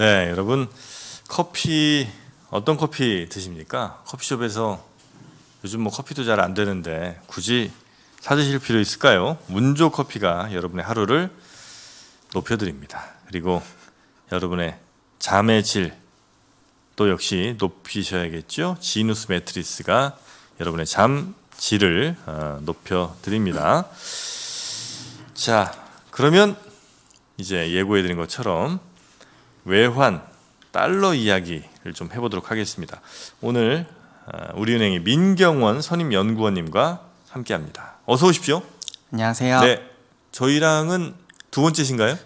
네, 여러분 커피 어떤 커피 드십니까? 커피숍에서 요즘 뭐 커피도 잘 안 되는데 굳이 사드실 필요 있을까요? 문조 커피가 여러분의 하루를 높여드립니다. 그리고 여러분의 잠의 질 또 역시 높이셔야겠죠. 지누스 매트리스가 여러분의 잠 질을 어, 높여드립니다. 자, 그러면 이제 예고해드린 것처럼 외환 달러 이야기를 좀 해보도록 하겠습니다. 오늘 아, 우리은행의 민경원 선임 연구원님과 함께합니다. 어서 오십시오. 안녕하세요. 네, 저희랑은 두 번째신가요?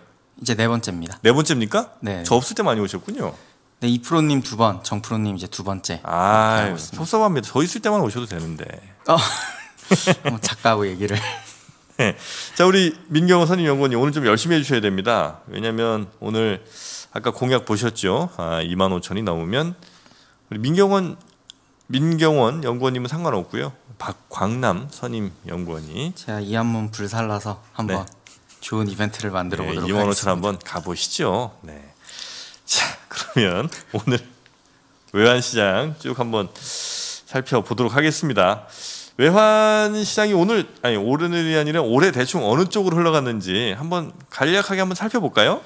이제 네 번째입니다. 네 번째입니까? 네. 저 없을 때 많이 오셨군요. 네, 이 프로님 두 번, 정 프로님 이제 두 번째. 아, 섭섭합니다. 저 있을 때만 오셔도 되는데. 어, 뭐 작가하고 얘기를. 네. 자, 우리 민경호 선임 연구원님 오늘 좀 열심히 해주셔야 됩니다. 왜냐하면 오늘 아까 공약 보셨죠? 아, 2만 5천이 넘으면 우리 민경원 민경원 연구원님은 상관없고요. 박광남 선임 연구원이 제가 이 한문 불살라서 한번 네. 좋은 이벤트를 만들어 네, 보도록 네, 2만 5천 한번 가보시죠. 네. 자 그러면 오늘 외환시장 쭉 한번 살펴보도록 하겠습니다. 외환시장이 오늘 아니 오늘이 아니라 올해 대충 어느 쪽으로 흘러갔는지 한번 간략하게 한번 살펴볼까요?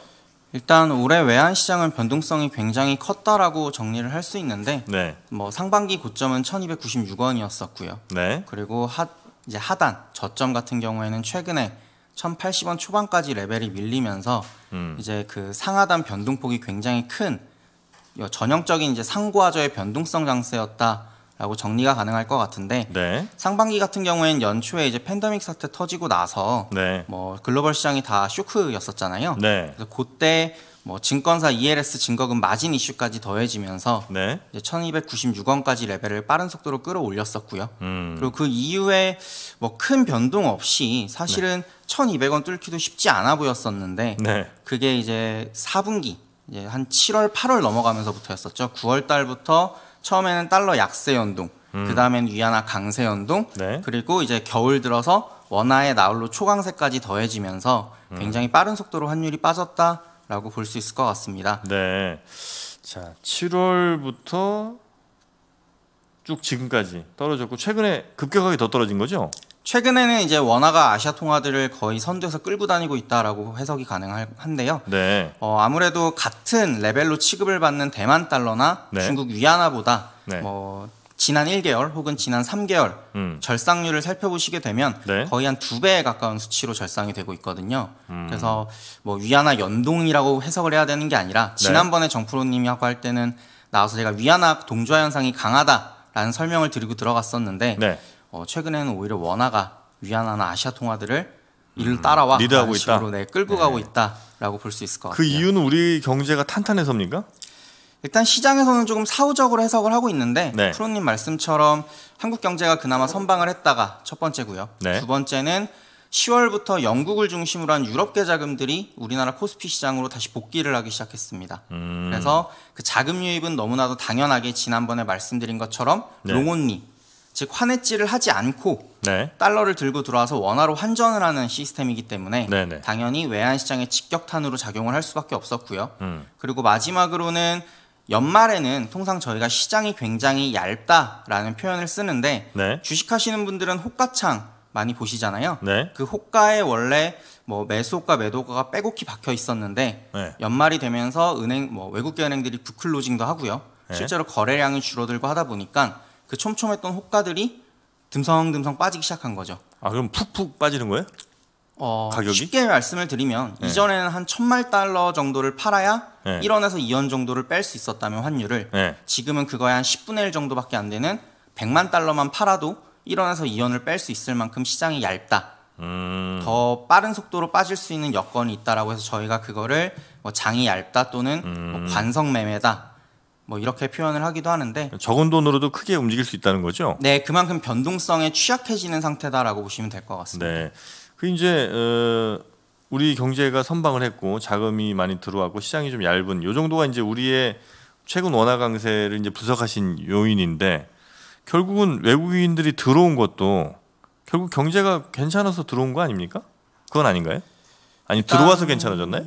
일단 올해 외환 시장은 변동성이 굉장히 컸다라고 정리를 할 수 있는데 네. 뭐 상반기 고점은 1,296원이었었고요. 네. 그리고 하, 이제 하단 저점 같은 경우에는 최근에 1,080원 초반까지 레벨이 밀리면서 음. 이제 그 상하단 변동폭이 굉장히 큰 전형적인 이제 상고하저의 변동성 장세였다. 라고 정리가 가능할 것 같은데 네. 상반기 같은 경우에는 연초에 이제 팬데믹 사태 터지고 나서 네. 뭐 글로벌 시장이 다 쇼크였었잖아요. 네. 그래서 그때 뭐 증권사 ELS 증거금 마진 이슈까지 더해지면서 네. 이제 1,296원까지 레벨을 빠른 속도로 끌어올렸었고요. 음. 그리고 그 이후에 뭐 큰 변동 없이 사실은 네. 1,200원 뚫기도 쉽지 않아 보였었는데 네. 그게 이제 4분기 이제 한 7월, 8월 넘어가면서부터였었죠. 9월 달부터 처음에는 달러 약세 연동, 음. 그 다음엔 위안화 강세 연동, 네. 그리고 이제 겨울 들어서 원화의 나홀로 초강세까지 더해지면서 음. 굉장히 빠른 속도로 환율이 빠졌다라고 볼 수 있을 것 같습니다. 네. 자, 7월부터 쭉 지금까지 떨어졌고 최근에 급격하게 더 떨어진 거죠? 최근에는 이제 원화가 아시아 통화들을 거의 선두에서 끌고 다니고 있다라고 해석이 가능한데요. 네. 어, 아무래도 같은 레벨로 취급을 받는 대만 달러나 네. 중국 위안화보다 네. 뭐 지난 1개월 혹은 지난 3개월 음. 절상률을 살펴보시게 되면 네. 거의 한 두 배에 가까운 수치로 절상이 되고 있거든요. 음. 그래서 뭐 위안화 연동이라고 해석을 해야 되는 게 아니라 네. 지난번에 네. 정프로님이 하고 할 때는 나와서 제가 위안화 동조화 현상이 강하다라는 설명을 드리고 들어갔었는데 네. 어, 최근에는 오히려 원화가 위안화나 아시아 통화들을 이를 음, 따라와 음, 리드하고 있다. 네, 끌고 네. 가고 있다라고 볼 수 있을 것 그 같아요. 그 이유는 우리 경제가 탄탄해서입니까? 일단 시장에서는 조금 사후적으로 해석을 하고 있는데 네. 프로님 말씀처럼 한국 경제가 그나마 선방을 했다가 첫 번째고요. 네. 두 번째는 10월부터 영국을 중심으로 한 유럽계 자금들이 우리나라 코스피 시장으로 다시 복귀를 하기 시작했습니다. 음. 그래서 그 자금 유입은 너무나도 당연하게 지난번에 말씀드린 것처럼 네. 롱온리 즉 환해지를 하지 않고 네. 달러를 들고 들어와서 원화로 환전을 하는 시스템이기 때문에 네네. 네. 당연히 외환 시장의 직격탄으로 작용을 할 수밖에 없었고요. 음. 그리고 마지막으로는 연말에는 통상 저희가 시장이 굉장히 얇다라는 표현을 쓰는데 네. 주식하시는 분들은 호가창 많이 보시잖아요. 네. 그 호가에 원래 뭐 매수가 매도가가 빼곡히 박혀 있었는데 네. 연말이 되면서 은행 뭐 외국계 은행들이 부클로징도 하고요. 네. 실제로 거래량이 줄어들고 하다 보니까 그 촘촘했던 호가들이 듬성듬성 빠지기 시작한 거죠. 아 그럼 푹푹 빠지는 거예요? 어, 가격이? 쉽게 말씀을 드리면 네. 이전에는 한 천말 달러 정도를 팔아야 네. 1원에서 2원 정도를 뺄 수 있었다면 환율을 네. 지금은 그거의 한 10분의 1 정도밖에 안 되는 100만 달러만 팔아도 1원에서 2원을 뺄 수 있을 만큼 시장이 얇다. 음... 더 빠른 속도로 빠질 수 있는 여건이 있다라고 해서 저희가 그거를 뭐 장이 얇다 또는 뭐 음... 뭐 관성 매매다 뭐 이렇게 표현을 하기도 하는데 적은 돈으로도 크게 움직일 수 있다는 거죠. 네, 그만큼 변동성에 취약해지는 상태다라고 보시면 될 것 같습니다. 네, 그 이제 어, 우리 경제가 선방을 했고 자금이 많이 들어왔고 시장이 좀 얇은 요 정도가 이제 우리의 최근 원화 강세를 이제 분석하신 요인인데 결국은 외국인들이 들어온 것도 결국 경제가 괜찮아서 들어온 거 아닙니까? 그건 아닌가요? 아니 들어와서 괜찮아졌나요?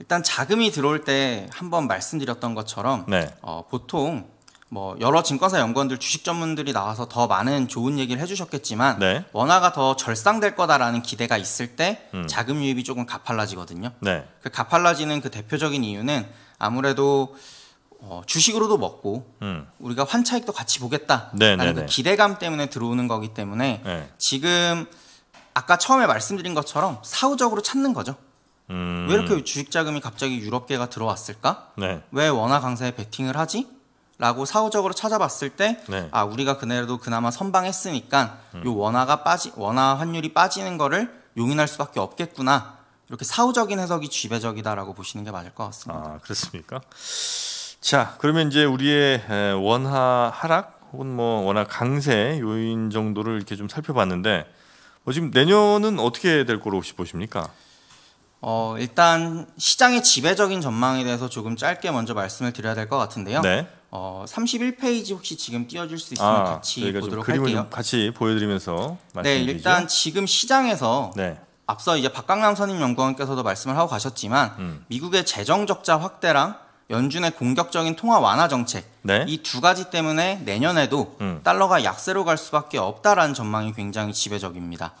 일단 자금이 들어올 때 한번 말씀드렸던 것처럼 네. 어, 보통 뭐 여러 증권사 연구원들 주식 전문들이 나와서 더 많은 좋은 얘기를 해주셨겠지만 네. 원화가 더 절상될 거다라는 기대가 있을 때 음. 자금 유입이 조금 가팔라지거든요. 네. 그 가팔라지는 그 대표적인 이유는 아무래도 어, 주식으로도 먹고 음. 우리가 환차익도 같이 보겠다라는 네, 네, 그 네. 기대감 때문에 들어오는 거기 때문에 네. 지금 아까 처음에 말씀드린 것처럼 사후적으로 찾는 거죠. 음. 왜 이렇게 주식 자금이 갑자기 유럽계가 들어왔을까? 네. 왜 원화 강세에 베팅을 하지? 라고 사후적으로 찾아봤을 때, 네. 아, 우리가 그날도 그나마 선방했으니까, 음. 요 원화가 빠지, 원화 환율이 빠지는 거를 용인할 수밖에 없겠구나. 이렇게 사후적인 해석이 지배적이다라고 보시는 게 맞을 것 같습니다. 아, 그렇습니까? 자, 그러면 이제 우리의 원화 하락 혹은 뭐 원화 강세 요인 정도를 이렇게 좀 살펴봤는데, 뭐 지금 내년은 어떻게 될 거로 혹시 보십니까? 어, 일단 시장의 지배적인 전망에 대해서 조금 짧게 먼저 말씀을 드려야 될 것 같은데요. 네. 어, 31페이지 혹시 지금 띄워줄 수 있으면 아, 같이 보도록 할게요. 같이 보여드리면서 네, 일단 지금 시장에서 네. 앞서 이제 박강남 선임 연구원께서도 말씀을 하고 가셨지만 음. 미국의 재정 적자 확대랑 연준의 공격적인 통화 완화 정책 네? 이두 가지 때문에 내년에도 음. 달러가 약세로 갈 수밖에 없다라는 전망이 굉장히 지배적입니다.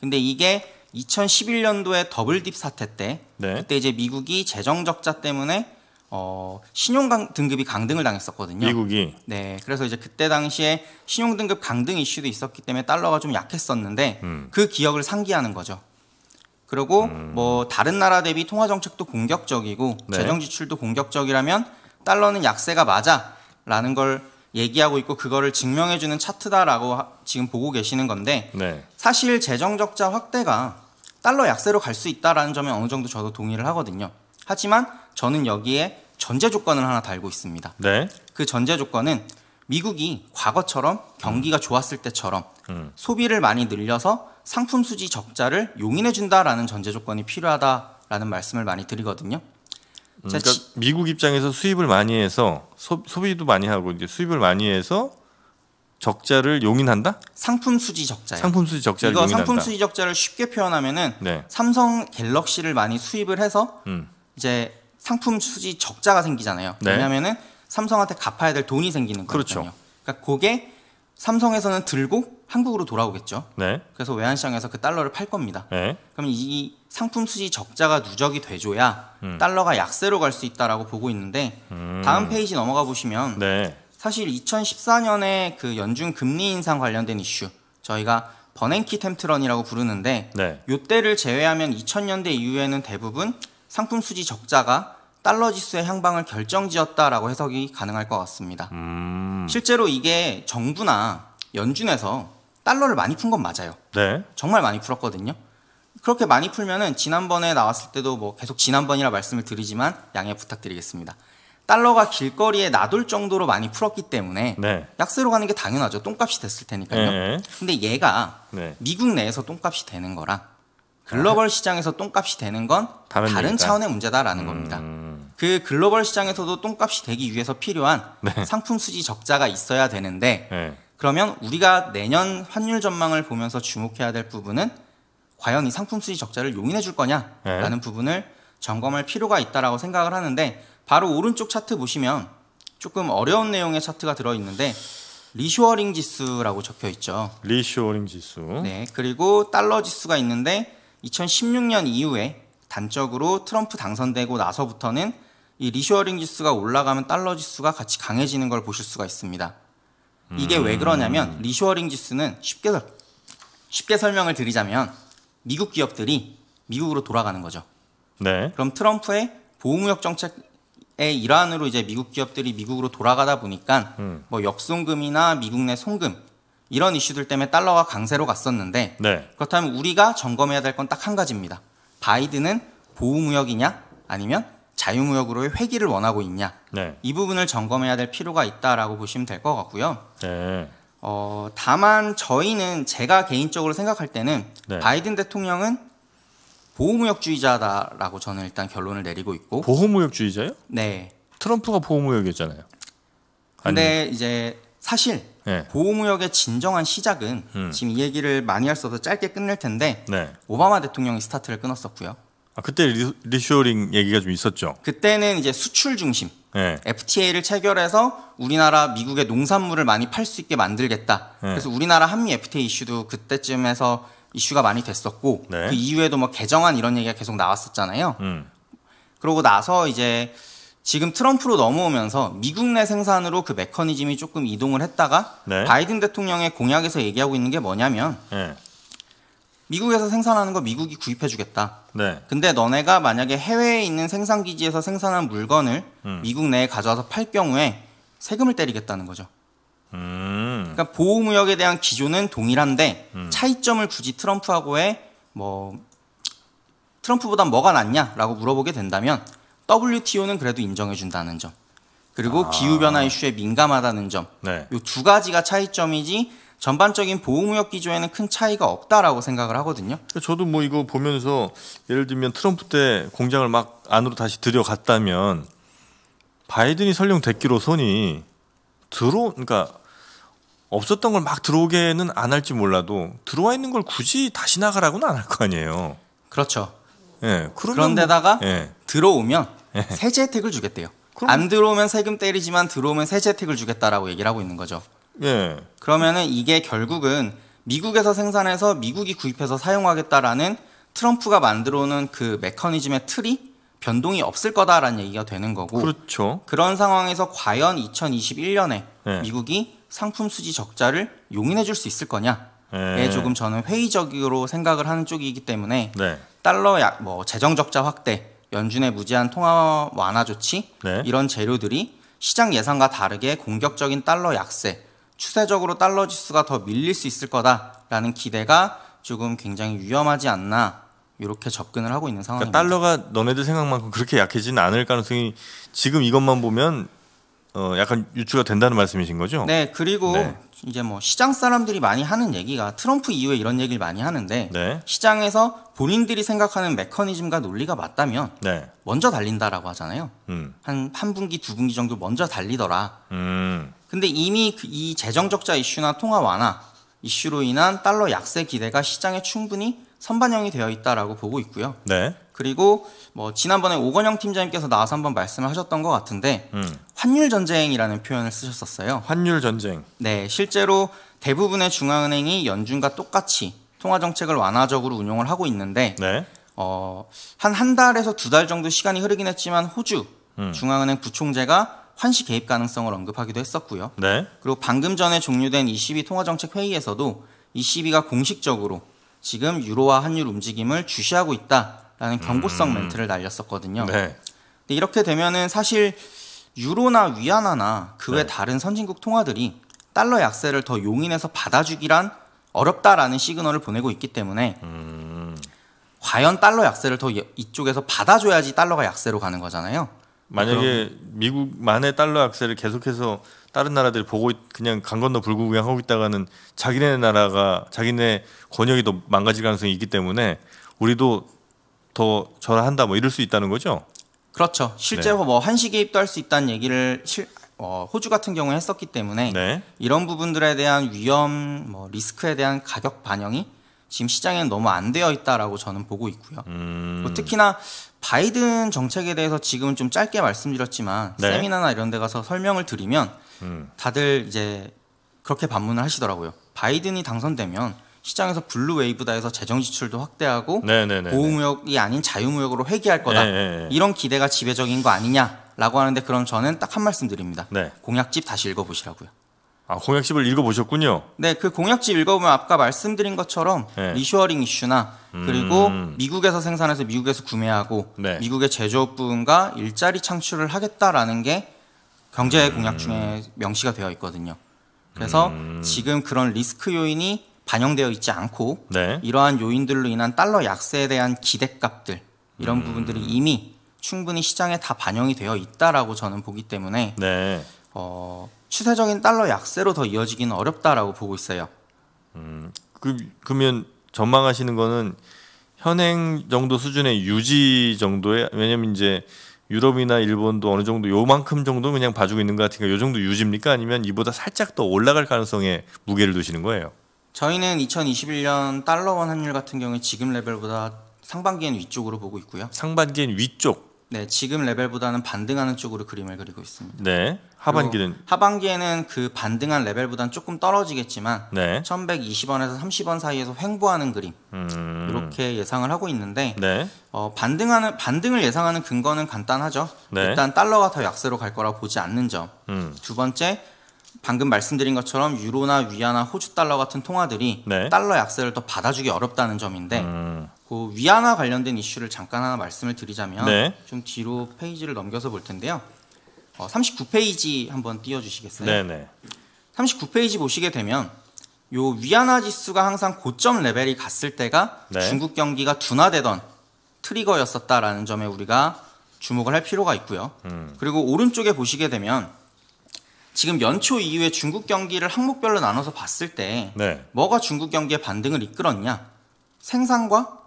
근데 이게 2011년도에 더블딥 사태 때 네. 그때 이제 미국이 재정 적자 때문에 어, 신용 등급이 강등을 당했었거든요. 미국이. 네. 그래서 이제 그때 당시에 신용 등급 강등 이슈도 있었기 때문에 달러가 좀 약했었는데 음. 그 기억을 상기하는 거죠. 그리고 음. 뭐 다른 나라 대비 통화 정책도 공격적이고 네. 재정 지출도 공격적이라면 달러는 약세가 맞아라는 걸 얘기하고 있고 그거를 증명해 주는 차트다라고 지금 보고 계시는 건데 네. 사실 재정 적자 확대가 달러 약세로 갈 수 있다라는 점에 어느 정도 저도 동의를 하거든요. 하지만 저는 여기에 전제 조건을 하나 달고 있습니다. 네. 그 전제 조건은 미국이 과거처럼 경기가 음. 좋았을 때처럼 음. 소비를 많이 늘려서 상품 수지 적자를 용인해 준다라는 전제 조건이 필요하다라는 말씀을 많이 드리거든요. 음, 그러니까 미국 입장에서 수입을 많이 해서 소, 비도 많이 하고 이제 수입을 많이 해서 적자를 용인한다? 상품 수지 적자 상품 수지 적자를 이거 용인한다. 상품 수지 적자를 쉽게 표현하면은 네. 삼성 갤럭시를 많이 수입을 해서 음. 이제 상품 수지 적자가 생기잖아요. 네. 왜냐면은 삼성한테 갚아야 될 돈이 생기는 거거든요. 그렇죠. 그러니까 그게 삼성에서는 들고 한국으로 돌아오겠죠. 네. 그래서 외환시장에서 그 달러를 팔 겁니다. 네. 그럼 이 상품 수지 적자가 누적이 돼줘야 음. 달러가 약세로 갈 수 있다라고 보고 있는데 음. 다음 페이지 넘어가 보시면 네. 사실 2014년에 그 연준 금리 인상 관련된 이슈 저희가 버냉키 템트런이라고 부르는데 네. 요때를 제외하면 2000년대 이후에는 대부분 상품 수지 적자가 달러 지수의 향방을 결정지었다라고 해석이 가능할 것 같습니다. 음... 실제로 이게 정부나 연준에서 달러를 많이 푼 건 맞아요. 네. 정말 많이 풀었거든요. 그렇게 많이 풀면은 지난번에 나왔을 때도 뭐 계속 지난번이라 말씀을 드리지만 양해 부탁드리겠습니다. 달러가 길거리에 놔둘 정도로 많이 풀었기 때문에 네. 약세로 가는 게 당연하죠. 똥값이 됐을 테니까요. 네. 근데 얘가 네. 미국 내에서 똥값이 되는 거랑 글로벌 시장에서 똥값이 되는 건 다른, 다른 차원의 문제다라는 음... 겁니다. 그 글로벌 시장에서도 똥값이 되기 위해서 필요한 네. 상품 수지 적자가 있어야 되는데 네. 그러면 우리가 내년 환율 전망을 보면서 주목해야 될 부분은 과연 이 상품 수지 적자를 용인해 줄 거냐라는 네. 부분을 점검할 필요가 있다라고 생각을 하는데 바로 오른쪽 차트 보시면 조금 어려운 내용의 차트가 들어 있는데 리쇼어링 지수라고 적혀 있죠. 리쇼어링 지수. 네, 그리고 달러 지수가 있는데 2016년 이후에 단적으로 트럼프 당선되고 나서부터는 이 리쇼어링 지수가 올라가면 달러 지수가 같이 강해지는 걸 보실 수가 있습니다. 이게 음. 왜 그러냐면 리쇼어링 지수는 쉽게 쉽게 설명을 드리자면 미국 기업들이 미국으로 돌아가는 거죠. 네. 그럼 트럼프의 보호무역 정책 일환으로 이제 미국 기업들이 미국으로 돌아가다 보니까 음. 뭐 역송금이나 미국 내 송금 이런 이슈들 때문에 달러가 강세로 갔었는데 네. 그렇다면 우리가 점검해야 될 건 딱 한 가지입니다. 바이든은 보호무역이냐 아니면 자유무역으로의 회기를 원하고 있냐 네. 이 부분을 점검해야 될 필요가 있다라고 보시면 될 것 같고요. 네. 어, 다만 저희는 제가 개인적으로 생각할 때는 네. 바이든 대통령은 보호무역주의자다라고 저는 일단 결론을 내리고 있고 보호무역주의자요? 네. 트럼프가 보호무역이었잖아요. 근데 이제 사실 네. 보호무역의 진정한 시작은 음. 지금 이 얘기를 많이 할수 없어 서 짧게 끝낼 텐데 네. 오바마 대통령이 스타트를 끊었었고요. 아, 그때 리, 리쇼링 얘기가 좀 있었죠. 그때는 이제 수출 중심 네. 예. FTA를 체결해서 우리나라 미국의 농산물을 많이 팔 수 있게 만들겠다. 예. 그래서 우리나라 한미 FTA 이슈도 그때쯤에서 이슈가 많이 됐었고 네. 그 이후에도 뭐 개정안 이런 얘기가 계속 나왔었잖아요. 음. 그러고 나서 이제 지금 트럼프로 넘어오면서 미국 내 생산으로 그 메커니즘이 조금 이동을 했다가 네. 바이든 대통령의 공약에서 얘기하고 있는 게 뭐냐면 네. 미국에서 생산하는 거 미국이 구입해주겠다. 네. 근데 너네가 만약에 해외에 있는 생산 기지에서 생산한 물건을 음. 미국 내에 가져와서 팔 경우에 세금을 때리겠다는 거죠. 음. 그러니까 보호무역에 대한 기조는 동일한데 음. 차이점을 굳이 트럼프하고의 뭐 트럼프보다 뭐가 낫냐라고 물어보게 된다면 WTO는 그래도 인정해준다는 점 그리고 아. 기후변화 이슈에 민감하다는 점 이두 네. 가지가 차이점이지 전반적인 보호무역 기조에는 큰 차이가 없다라고 생각을 하거든요. 저도 뭐 이거 보면서 예를 들면 트럼프 때 공장을 막 안으로 다시 들여갔다면 바이든이 설령 됐기로 손이 들어 그러니까 없었던 걸 막 들어오게는 안 할지 몰라도 들어와 있는 걸 굳이 다시 나가라고는 안 할 거 아니에요. 그렇죠. 예. 뭐, 그런데다가 예. 들어오면 예. 세제 혜택을 주겠대요. 그럼... 안 들어오면 세금 때리지만 들어오면 세제 혜택을 주겠다라고 얘기를 하고 있는 거죠. 예. 그러면은 이게 결국은 미국에서 생산해서 미국이 구입해서 사용하겠다라는 트럼프가 만들어오는 그 메커니즘의 틀이 변동이 없을 거다라는 얘기가 되는 거고 그렇죠. 그런 상황에서 과연 2021년에 예. 미국이 상품 수지 적자를 용인해 줄 수 있을 거냐에 네. 예, 예. 조금 저는 회의적으로 생각을 하는 쪽이기 때문에 네. 달러 약 뭐 재정 적자 확대, 연준의 무제한 통화 완화 조치 네. 이런 재료들이 시장 예상과 다르게 공격적인 달러 약세, 추세적으로 달러 지수가 더 밀릴 수 있을 거다라는 기대가 조금 굉장히 위험하지 않나 이렇게 접근을 하고 있는 상황입니다. 그러니까 달러가 너네들 생각만큼 그렇게 약해지는 않을 가능성이 지금 이것만 보면 어, 약간 유추가 된다는 말씀이신 거죠? 네, 그리고 네. 이제 뭐 시장 사람들이 많이 하는 얘기가 트럼프 이후에 이런 얘기를 많이 하는데 네. 시장에서 본인들이 생각하는 메커니즘과 논리가 맞다면 네. 먼저 달린다라고 하잖아요. 음. 한, 한 분기, 두 분기 정도 먼저 달리더라. 음. 근데 이미 그 이 재정적자 이슈나 통화 완화 이슈로 인한 달러 약세 기대가 시장에 충분히 선반영이 되어 있다라고 보고 있고요. 네. 그리고 뭐 지난번에 오건영 팀장님께서 나와서 한번 말씀을 하셨던 것 같은데 음. 환율 전쟁이라는 표현을 쓰셨었어요. 환율 전쟁. 네, 실제로 대부분의 중앙은행이 연준과 똑같이 통화 정책을 완화적으로 운용을 하고 있는데 네. 어, 한 한 달에서 두 달 정도 시간이 흐르긴 했지만 호주 음. 중앙은행 부총재가 환시 개입 가능성을 언급하기도 했었고요. 네. 그리고 방금 전에 종료된 22 통화정책 회의에서도 e c 가 공식적으로 지금 유로화 환율 움직임을 주시하고 있다라는 경고성 음. 멘트를 날렸었거든요. 네. 근데 이렇게 되면은 사실 유로나 위안화나 그외 네. 다른 선진국 통화들이 달러 약세를 더 용인해서 받아주기란 어렵다라는 시그널을 보내고 있기 때문에 음. 과연 달러 약세를 더 이쪽에서 받아줘야지 달러가 약세로 가는 거잖아요. 만약에 미국만의 달러 약세를 계속해서 다른 나라들이 보고 그냥 강 건너 불구 그냥 하고 있다가는 자기네 나라가 자기네 권역이 더 망가질 가능성이 있기 때문에 우리도 더 절하한다 뭐 이럴 수 있다는 거죠. 그렇죠. 실제로 네. 뭐 한식에 입도할 수 있다는 얘기를 실, 어, 호주 같은 경우에 했었기 때문에 네. 이런 부분들에 대한 위험, 뭐 리스크에 대한 가격 반영이 지금 시장에는 너무 안 되어 있다라고 저는 보고 있고요. 음... 뭐 특히나 바이든 정책에 대해서 지금은 좀 짧게 말씀드렸지만 네. 세미나나 이런 데 가서 설명을 드리면 음. 다들 이제 그렇게 반문을 하시더라고요. 바이든이 당선되면 시장에서 블루웨이브다 해서 재정 지출도 확대하고 네네네네. 네, 네, 네. 보호무역이 아닌 자유무역으로 회귀할 거다 네네네. 이런 기대가 지배적인 거 아니냐라고 하는데 그럼 저는 딱 한 말씀 드립니다 네. 공약집 다시 읽어보시라고요 아 공약집을 읽어보셨군요 네 그 공약집 읽어보면 아까 말씀드린 것처럼 네. 리쇼어링 이슈나 그리고 음. 미국에서 생산해서 미국에서 구매하고 네. 미국의 제조업 부분과 일자리 창출을 하겠다라는 게 경제 공약 음. 중에 명시가 되어 있거든요 그래서 음. 지금 그런 리스크 요인이 반영되어 있지 않고 네. 이러한 요인들로 인한 달러 약세에 대한 기대값들 이런 음. 부분들이 이미 충분히 시장에 다 반영이 되어 있다라고 저는 보기 때문에 네. 어, 추세적인 달러 약세로 더 이어지기는 어렵다라고 보고 있어요. 음, 그, 그러면 전망하시는 거는 현행 정도 수준의 유지 정도에 왜냐면 이제 유럽이나 일본도 어느 정도 요만큼 정도 그냥 봐주고 있는 것 같으니까 요 정도 유지입니까 아니면 이보다 살짝 더 올라갈 가능성에 무게를 두시는 거예요? 저희는 2021년 달러원 환율 같은 경우에 지금 레벨보다 상반기엔 위쪽으로 보고 있고요. 상반기엔 위쪽. 네, 지금 레벨보다는 반등하는 쪽으로 그림을 그리고 있습니다. 네. 하반기는 하반기에는 그 반등한 레벨보다는 조금 떨어지겠지만 네. 1120원에서 30원 사이에서 횡보하는 그림. 음. 이렇게 예상을 하고 있는데 네. 어, 반등하는 반등을 예상하는 근거는 간단하죠. 네. 일단 달러가 더 약세로 갈 거라 보지 않는 점. 음. 두 번째 방금 말씀드린 것처럼 유로나 위안화, 호주 달러 같은 통화들이 네. 달러 약세를 더 받아주기 어렵다는 점인데 음. 그 위안화 관련된 이슈를 잠깐 하나 말씀을 드리자면 네. 좀 뒤로 페이지를 넘겨서 볼 텐데요. 어, 39페이지 한번 띄워주시겠어요? 네네. 39페이지 보시게 되면 요 위안화 지수가 항상 고점 레벨이 갔을 때가 네. 중국 경기가 둔화되던 트리거였었다라는 점에 우리가 주목을 할 필요가 있고요. 음. 그리고 오른쪽에 보시게 되면 지금 연초 이후에 중국 경기를 항목별로 나눠서 봤을 때 네. 뭐가 중국 경기의 반등을 이끌었냐? 생산과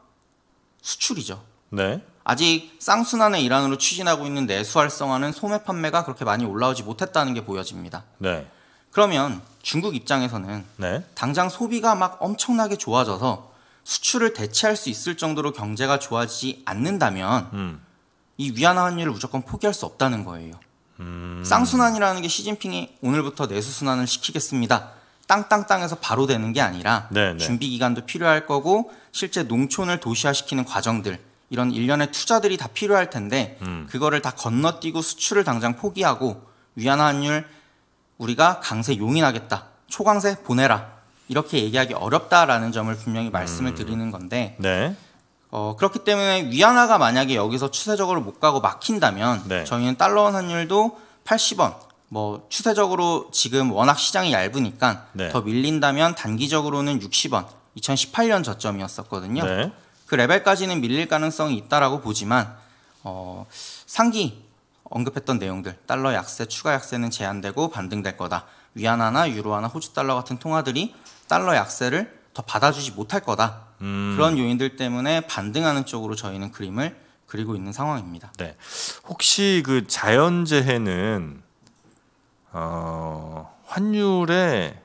수출이죠. 네. 아직 쌍순환의 일환으로 추진하고 있는 내수 활성화는 소매 판매가 그렇게 많이 올라오지 못했다는 게 보여집니다. 네. 그러면 중국 입장에서는 네. 당장 소비가 막 엄청나게 좋아져서 수출을 대체할 수 있을 정도로 경제가 좋아지지 않는다면 음. 이 위안화 환율을 무조건 포기할 수 없다는 거예요. 음. 쌍순환이라는 게 시진핑이 오늘부터 내수순환을 시키겠습니다. 땅땅땅에서 바로 되는 게 아니라 네네. 네. 준비 기간도 필요할 거고 실제 농촌을 도시화시키는 과정들 이런 일련의 투자들이 다 필요할 텐데 음. 그거를 다 건너뛰고 수출을 당장 포기하고 위안화환율 우리가 강세 용인하겠다 초강세 보내라 이렇게 얘기하기 어렵다라는 점을 분명히 말씀을 음. 드리는 건데 네. 어, 그렇기 때문에 위안화가 만약에 여기서 추세적으로 못 가고 막힌다면 네. 저희는 달러 원 환율도 80원 뭐 추세적으로 지금 워낙 시장이 얇으니까 네. 더 밀린다면 단기적으로는 60원 2018년 저점이었었거든요. 네. 그 레벨까지는 밀릴 가능성이 있다라고 보지만 어, 상기 언급했던 내용들 달러 약세 추가 약세는 제한되고 반등될 거다. 위안화나 유로화나 호주 달러 같은 통화들이 달러 약세를 더 받아주지 못할 거다. 음. 그런 요인들 때문에 반등하는 쪽으로 저희는 그림을 그리고 있는 상황입니다. 네. 혹시 그 자연재해는 어, 환율에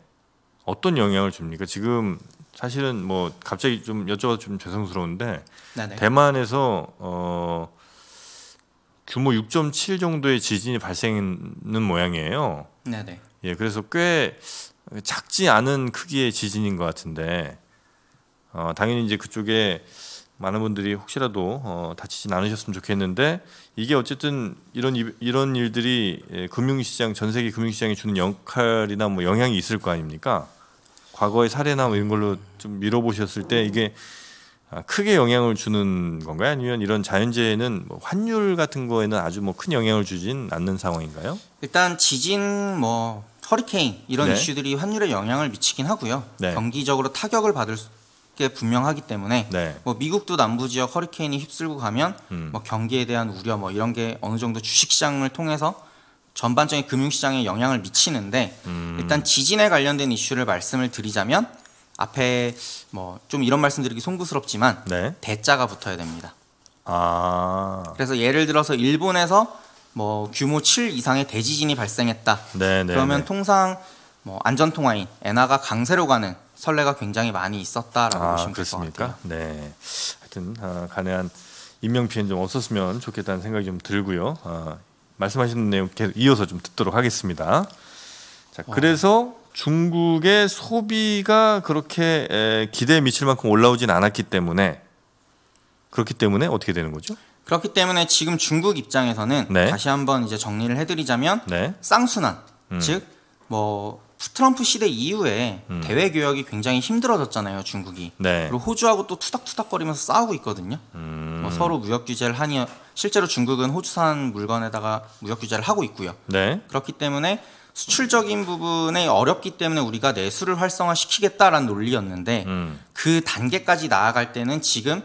어떤 영향을 줍니까? 지금 사실은 뭐 갑자기 좀 여쭤봐 좀 죄송스러운데 네네. 대만에서 어, 규모 6.7 정도의 지진이 발생하는 모양이에요. 네네. 예, 그래서 꽤 작지 않은 크기의 지진인 것 같은데 어, 당연히 이제 그쪽에 많은 분들이 혹시라도 어, 다치진 않으셨으면 좋겠는데 이게 어쨌든 이런 이런 일들이 예, 금융시장 전 세계 금융시장에 주는 역할이나 뭐 영향이 있을 거 아닙니까? 과거의 사례나 뭐 이런 걸로 좀미뤄보셨을때 이게 아, 크게 영향을 주는 건가요? 아니면 이런 자연재해는 뭐 환율 같은 거에는 아주 뭐 큰 영향을 주진 않는 상황인가요? 일단 지진 뭐 허리케인 이런 네. 이슈들이 환율에 영향을 미치긴 하고요. 네. 경기적으로 타격을 받을 수게 분명하기 때문에 네. 뭐 미국도 남부 지역 허리케인이 휩쓸고 가면 음. 뭐 경기에 대한 우려 뭐 이런 게 어느 정도 주식 시장을 통해서 전반적인 금융 시장에 영향을 미치는데 음. 일단 지진에 관련된 이슈를 말씀을 드리자면 앞에 뭐 좀 이런 말씀드리기 송구스럽지만 네. 대자가 붙어야 됩니다. 아. 그래서 예를 들어서 일본에서 뭐 규모 7 이상의 대지진이 발생했다. 네, 네 그러면 네. 통상 뭐 안전통화인 엔화가 강세로 가는 설레가 굉장히 많이 있었다라고 아, 보시면 될것 같아요. 네, 하여튼 어, 아, 간에한 인명 피해좀 없었으면 좋겠다는 생각이 좀 들고요. 어, 말씀하신 내용 계속 이어서 좀 듣도록 하겠습니다. 자, 어. 그래서 어. 중국의 소비가 그렇게 에, 기대에 미칠 만큼 올라오진 않았기 때문에 그렇기 때문에 어떻게 되는 거죠? 그렇기 때문에 지금 중국 입장에서는 네. 다시 한번 이제 정리를 해드리자면 네. 쌍순환, 음. 즉뭐 트럼프 시대 이후에 음. 대외 교역이 굉장히 힘들어졌잖아요 중국이 네. 그리고 호주하고 또 투닥투닥거리면서 싸우고 있거든요 음. 뭐 서로 무역 규제를 하니 실제로 중국은 호주산 물건에다가 무역 규제를 하고 있고요 네. 그렇기 때문에 수출적인 부분에 어렵기 때문에 우리가 내수를 활성화시키겠다라는 논리였는데 음. 그 단계까지 나아갈 때는 지금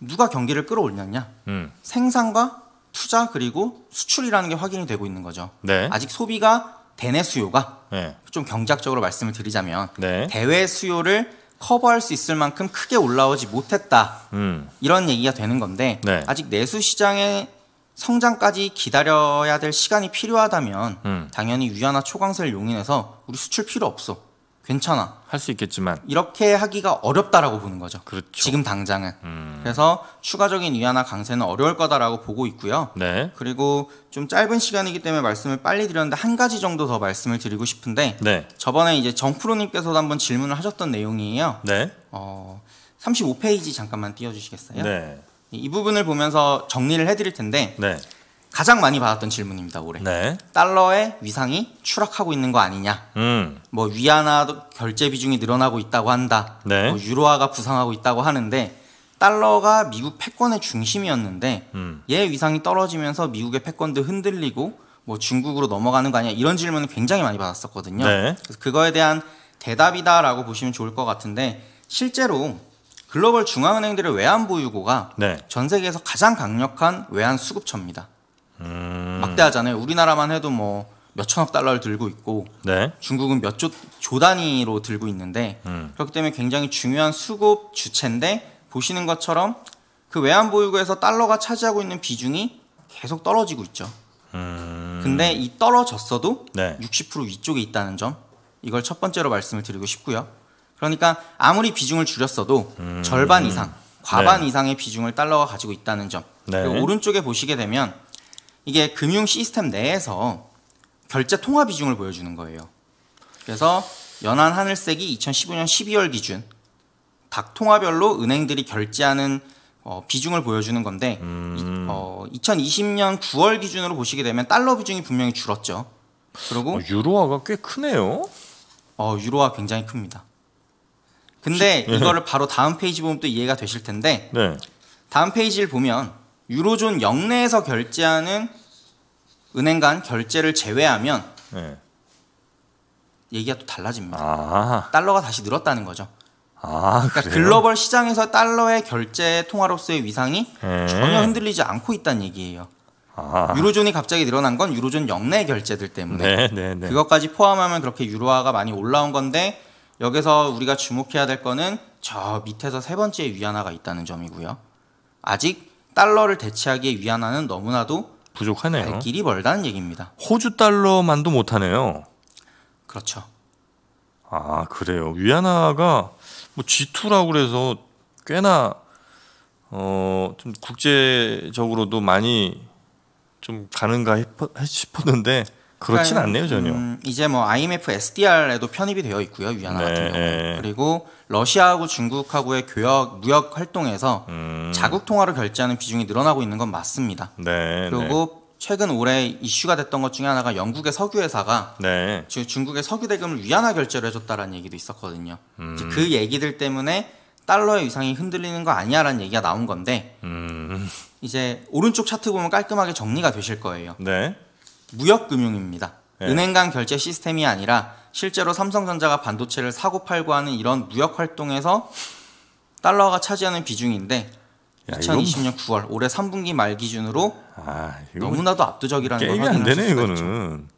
누가 경기를 끌어올렸냐 음. 생산과 투자 그리고 수출이라는 게 확인이 되고 있는 거죠 네. 아직 소비가 대내 수요가 네. 좀경작적으로 말씀을 드리자면 네. 대외 수요를 커버할 수 있을 만큼 크게 올라오지 못했다 음. 이런 얘기가 되는 건데 네. 아직 내수 시장의 성장까지 기다려야 될 시간이 필요하다면 음. 당연히 유야화 초강세를 용인해서 우리 수출 필요 없어 괜찮아. 할 수 있겠지만 이렇게 하기가 어렵다라고 보는 거죠. 그렇죠. 지금 당장은. 음. 그래서 추가적인 위안화 강세는 어려울 거다라고 보고 있고요. 네. 그리고 좀 짧은 시간이기 때문에 말씀을 빨리 드렸는데 한 가지 정도 더 말씀을 드리고 싶은데 네. 저번에 이제 정프로님께서도 한번 질문을 하셨던 내용이에요. 네. 어, 35페이지 잠깐만 띄워주시겠어요? 네. 이 부분을 보면서 정리를 해드릴 텐데 네. 가장 많이 받았던 질문입니다 올해. 네. 달러의 위상이 추락하고 있는 거 아니냐. 음. 뭐 위안화 결제 비중이 늘어나고 있다고 한다. 네. 뭐 유로화가 부상하고 있다고 하는데 달러가 미국 패권의 중심이었는데 음. 얘 위상이 떨어지면서 미국의 패권도 흔들리고 뭐 중국으로 넘어가는 거 아니야 이런 질문을 굉장히 많이 받았었거든요. 네. 그래서 그거에 대한 대답이다라고 보시면 좋을 것 같은데 실제로 글로벌 중앙은행들의 외환 보유고가 네. 전 세계에서 가장 강력한 외환 수급처입니다. 음. 막대하잖아요. 우리나라만 해도 뭐 몇천억 달러를 들고 있고 네. 중국은 몇조 단위로 들고 있는데 음. 그렇기 때문에 굉장히 중요한 수급 주체인데 보시는 것처럼 그 외환 보유고에서 달러가 차지하고 있는 비중이 계속 떨어지고 있죠. 음. 근데 이 떨어졌어도 네. 60% 위쪽에 있다는 점 이걸 첫 번째로 말씀을 드리고 싶고요. 그러니까 아무리 비중을 줄였어도 음. 절반 이상, 과반 네. 이상의 비중을 달러가 가지고 있다는 점. 네. 그리고 오른쪽에 보시게 되면 이게 금융 시스템 내에서 결제 통화 비중을 보여주는 거예요. 그래서 연한 하늘색이 2015년 12월 기준 각 통화별로 은행들이 결제하는 어, 비중을 보여주는 건데 음. 어, 2020년 9월 기준으로 보시게 되면 달러 비중이 분명히 줄었죠. 그리고 어, 유로화가 꽤 크네요. 어, 유로화 굉장히 큽니다. 근데 네. 이거를 바로 다음 페이지 보면 또 이해가 되실 텐데 네. 다음 페이지를 보면 유로존 영내에서 결제하는 은행 간 결제를 제외하면 네. 얘기가 또 달라집니다. 아. 달러가 다시 늘었다는 거죠. 아, 그러니까 글로벌 시장에서 달러의 결제 통화로서의 위상이 네. 전혀 흔들리지 않고 있다는 얘기예요. 아. 유로존이 갑자기 늘어난 건 유로존 영내 결제들 때문에 네, 네, 네, 그것까지 포함하면 그렇게 유로화가 많이 올라온 건데 여기서 우리가 주목해야 될 거는 저 밑에서 세 번째 위안화가 있다는 점이고요. 아직 달러를 대체하기 위안화는 너무나도 부족하네요. 갈 길이 멀다는 얘기입니다. 호주 달러만도 못하네요. 그렇죠. 아 그래요. 위안화가 뭐 G2라고 그래서 꽤나 어좀 국제적으로도 많이 좀 가는가 싶었는데 그렇진 그러니까 않네요 전혀. 음, 이제 뭐 IMF SDR에도 편입이 되어 있고요 위안화 네, 같은 경우 네. 그리고 러시아하고 중국하고의 교역 무역 활동에서 음. 자국 통화로 결제하는 비중이 늘어나고 있는 건 맞습니다. 네, 네. 그리고 최근 올해 이슈가 됐던 것 중에 하나가 영국의 석유 회사가 네. 중국의 석유 대금을 위안화 결제를 해줬다라는 얘기도 있었거든요. 음. 그 얘기들 때문에 달러의 위상이 흔들리는 거 아니야라는 얘기가 나온 건데 음. 이제 오른쪽 차트 보면 깔끔하게 정리가 되실 거예요. 네. 무역금융입니다. 네. 은행 간 결제 시스템이 아니라 실제로 삼성전자가 반도체를 사고 팔고 하는 이런 무역 활동에서 달러가 차지하는 비중인데 야, 2020년 이건... 9월 올해 3분기 말 기준으로 아, 너무나도 압도적이라는 게임이 안 되네 이거는. 있죠.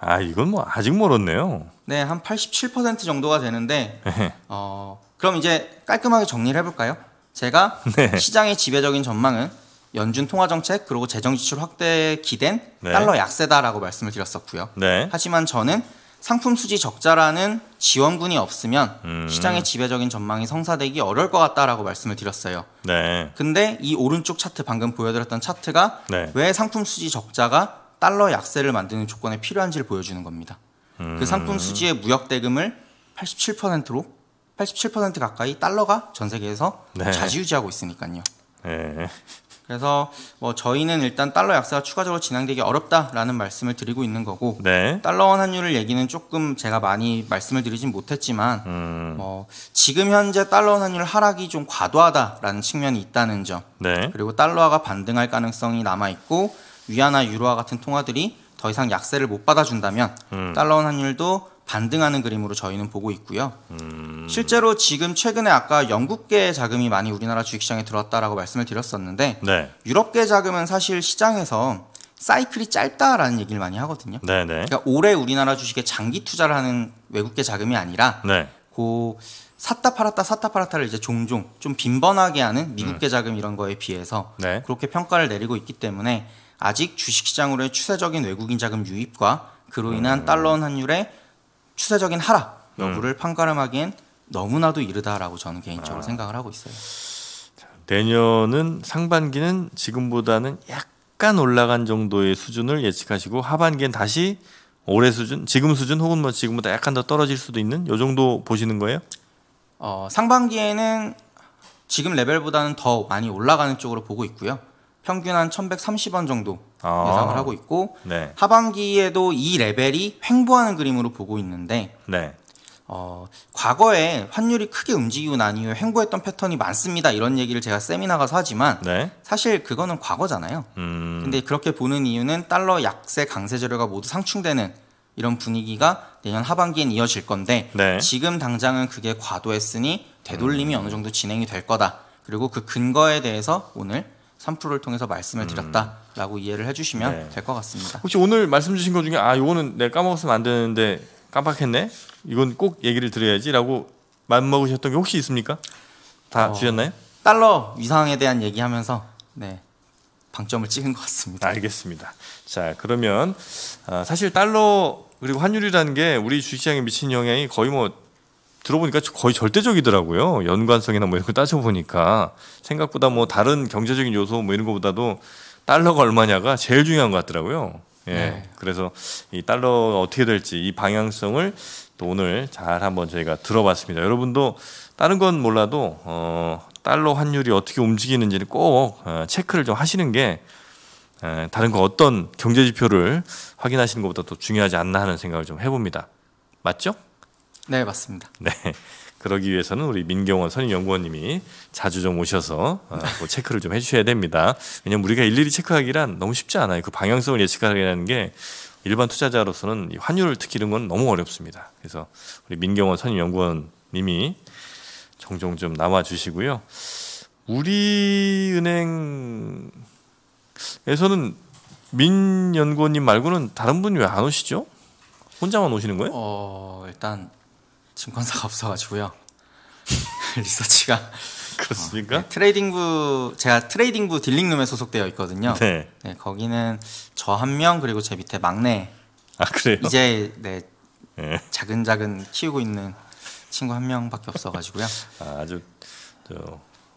아 이건 뭐 아직 멀었네요. 네, 한 87% 정도가 되는데 예. 어, 그럼 이제 깔끔하게 정리를 해볼까요? 제가 네. 시장의 지배적인 전망은 연준 통화 정책 그리고 재정 지출 확대에 기댄 네. 달러 약세다라고 말씀을 드렸었고요. 네. 하지만 저는 상품 수지 적자라는 지원군이 없으면 음. 시장의 지배적인 전망이 성사되기 어려울 것 같다라고 말씀을 드렸어요. 네. 근데 이 오른쪽 차트 방금 보여드렸던 차트가 네. 왜 상품 수지 적자가 달러 약세를 만드는 조건에 필요한지를 보여주는 겁니다. 음. 그 상품 음. 수지의 무역 대금을 87%로 87% 가까이 달러가 전 세계에서 네. 자지유지하고 있으니까요. 네. 그래서 뭐 저희는 일단 달러 약세가 추가적으로 진행되기 어렵다라는 말씀을 드리고 있는 거고 네. 달러 원 환율을 얘기는 조금 제가 많이 말씀을 드리진 못했지만 음. 뭐 지금 현재 달러 원 환율 하락이 좀 과도하다라는 측면이 있다는 점 네. 그리고 달러화가 반등할 가능성이 남아 있고 위안화 유로화 같은 통화들이 더 이상 약세를 못 받아준다면 음. 달러 원 환율도 반등하는 그림으로 저희는 보고 있고요. 음... 실제로 지금 최근에 아까 영국계 자금이 많이 우리나라 주식시장에 들어왔다라고 말씀을 드렸었는데 네. 유럽계 자금은 사실 시장에서 사이클이 짧다라는 얘기를 많이 하거든요. 네네. 네. 그러니까 올해 우리나라 주식에 장기 투자를 하는 외국계 자금이 아니라 네. 고 샀다 팔았다 샀다 팔았다를 이제 종종 좀 빈번하게 하는 미국계 음. 자금 이런 거에 비해서 네. 그렇게 평가를 내리고 있기 때문에 아직 주식시장으로의 추세적인 외국인 자금 유입과 그로 인한 음... 달러 환율의 추세적인 하락 여부를 음. 판가름 하기엔 너무나도 이르다라고 저는 개인적으로 아. 생각을 하고 있어요. 내년은 상반기는 지금보다는 약간 올라간 정도의 수준을 예측하시고 하반기엔 다시 올해 수준, 지금 수준 혹은 뭐 지금보다 약간 더 떨어질 수도 있는 요 정도 보시는 거예요? 어, 상반기에는 지금 레벨보다는 더 많이 올라가는 쪽으로 보고 있고요. 평균 한 1130원 정도 아. 예상을 하고 있고 네. 하반기에도 이 레벨이 횡보하는 그림으로 보고 있는데 네. 어, 과거에 환율이 크게 움직이고 난 이후에 횡보했던 패턴이 많습니다. 이런 얘기를 제가 세미나 가서 하지만 네. 사실 그거는 과거잖아요. 음. 근데 그렇게 보는 이유는 달러 약세 강세 재료가 모두 상충되는 이런 분위기가 내년 하반기엔 이어질 건데 네. 지금 당장은 그게 과도했으니 되돌림이 음. 어느 정도 진행이 될 거다. 그리고 그 근거에 대해서 오늘 3%를 통해서 말씀을 드렸다라고 음. 이해를 해주시면 네. 될것 같습니다. 혹시 오늘 말씀 주신 것 중에 아 요거는 내가 까먹었으면 안 되는데 깜빡했네 이건 꼭 얘기를 드려야지라고 맘먹으셨던 게 혹시 있습니까? 다 어, 주셨나요? 달러 위상에 대한 얘기하면서 네 방점을 찍은 것 같습니다. 알겠습니다. 자 그러면 어, 사실 달러 그리고 환율이라는 게 우리 주식시장에 미치 영향이 거의 뭐 들어보니까 거의 절대적이더라고요. 연관성이나 뭐 이런 거 따져보니까 생각보다 뭐 다른 경제적인 요소 뭐 이런 것보다도 달러가 얼마냐가 제일 중요한 것 같더라고요. 예. 네. 그래서 이 달러 어떻게 될지 이 방향성을 또 오늘 잘 한번 저희가 들어봤습니다. 여러분도 다른 건 몰라도 어, 달러 환율이 어떻게 움직이는지는 꼭 어, 체크를 좀 하시는 게 에, 다른 거 어떤 경제 지표를 확인하시는 것보다 더 중요하지 않나 하는 생각을 좀 해봅니다. 맞죠? 네, 맞습니다. 네. 그러기 위해서는 우리 민경원 선임연구원님이 자주 좀 오셔서 뭐 체크를 좀 해주셔야 됩니다. 왜냐면 우리가 일일이 체크하기란 너무 쉽지 않아요. 그 방향성을 예측하기라는 게 일반 투자자로서는 환율을 특히 이런 건 너무 어렵습니다. 그래서 우리 민경원 선임연구원님이 종종 좀 나와 주시고요. 우리은행에서는 민 연구원님 말고는 다른 분이 왜 안 오시죠? 혼자만 오시는 거예요? 어, 일단 증권사가 없어가지고요. 리서치가 그렇습니까? 어, 네, 트레이딩부 제가 트레이딩부 딜링룸에 소속되어 있거든요. 네. 네 거기는 저 한 명 그리고 제 밑에 막내. 아 그래요? 이제 네, 네. 자근자근 키우고 있는 친구 한 명밖에 없어가지고요. 아, 주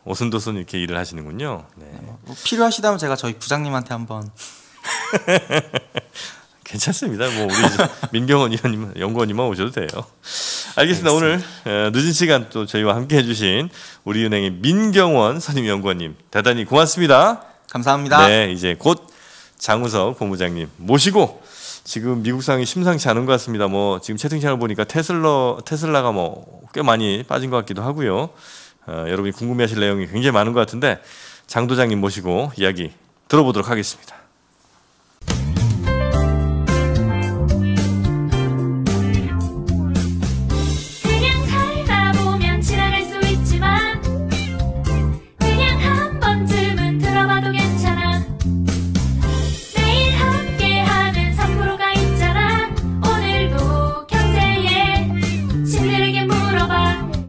오순도순 이렇게 일을 하시는군요. 네. 네. 뭐, 뭐 필요하시다면 제가 저희 부장님한테 한번. 괜찮습니다. 뭐 우리 민경원 위원님, 연구원님만 오셔도 돼요. 알겠습니다. 오늘 예, 늦은 시간 또 저희와 함께 해주신 우리은행의 민경원 선임연구원님 대단히 고맙습니다. 감사합니다. 네, 이제 곧 장우석 본부장님 모시고 지금 미국 상이 심상치 않은 것 같습니다. 뭐 지금 채팅창을 보니까 테슬러 테슬라가 뭐 꽤 많이 빠진 것 같기도 하고요. 어, 여러분이 궁금해하실 내용이 굉장히 많은 것 같은데 장 도장님 모시고 이야기 들어보도록 하겠습니다.